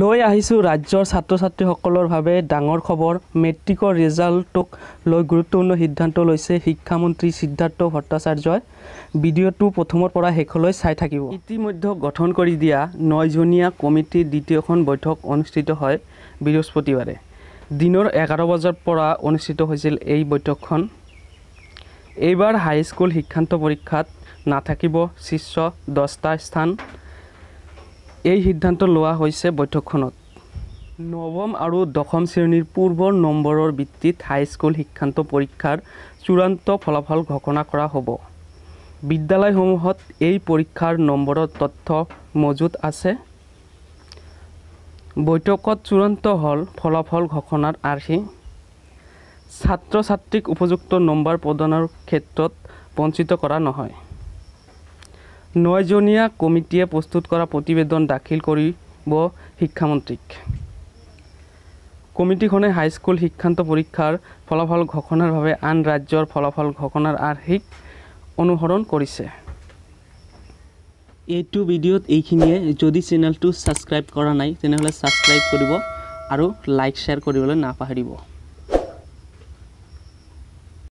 লৈ আহিছোঁ ৰাজ্যৰ ছাত্ৰ ছাত্ৰীসকলৰ বাবে ডাঙৰ খবৰ মেট্ৰিকৰ ৰিজাল্টটোক লৈ গুৰুত্বপূৰ্ণ সিদ্ধান্ত লৈছে শিক্ষামন্ত্ৰী সিদ্ধাৰ্থ ভট্টাচাৰ্যই ভিডিঅ'টো প্ৰথমৰ পৰা শেষলৈ চাই থাকিব ইতিমধ্যে গঠন কৰি দিয়া নজনীয়া কমিটিৰ দ্বিতীয়খন বৈঠক অনুষ্ঠিত হয় বৃহস্পতিবাৰে দিনৰ এঘাৰ বজাৰ পৰা অনুষ্ঠিত হৈছিল এই বৈঠকখন এইবাৰ হাইস্কুল শিক্ষান্ত পৰীক্ষাত নাথাকিব শীৰ্ষ দহটা স্থান এই সিদ্ধান্ত লোৱা হৈছে বৈঠকখনত নৱম আৰু দশম শ্ৰেণীৰ পূৰ্বৰ নম্বৰৰ ভিত্তিত হাইস্কুল শিক্ষান্ত পৰীক্ষাৰ চূড়ান্ত ফলাফল ঘোষণা কৰা হ'ব বিদ্যালয়সমূহত এই পৰীক্ষাৰ নম্বৰৰ তথ্য মজুত আছে বৈঠকত চূড়ান্ত হ'ল ফলাফল ঘোষণাৰ আৰ্হি ছাত্ৰ ছাত্ৰীক উপযুক্ত নম্বৰ প্ৰদানৰ ক্ষেত্ৰত বঞ্চিত কৰা নহয় নয়জনীয়া কমিটিয়ে প্ৰস্তুত কৰা প্ৰতিবেদন দাখিল কৰিব শিক্ষামন্ত্ৰীক কমিটিখনে হাইস্কুল শিক্ষান্ত পৰীক্ষাৰ ফলাফল ঘোষণাৰ বাবে আন ৰাজ্যৰ ফলাফল ঘোষণাৰ আৰ্হিক অনুসৰণ কৰিছে এইটো ভিডিঅ'ত এইখিনিয়ে যদি চেনেলটো ছাবস্ক্ৰাইব কৰা নাই তেনেহ'লে ছাবস্ক্ৰাইব কৰিব আৰু লাইক শ্বেয়াৰ কৰিবলৈ নাপাহৰিব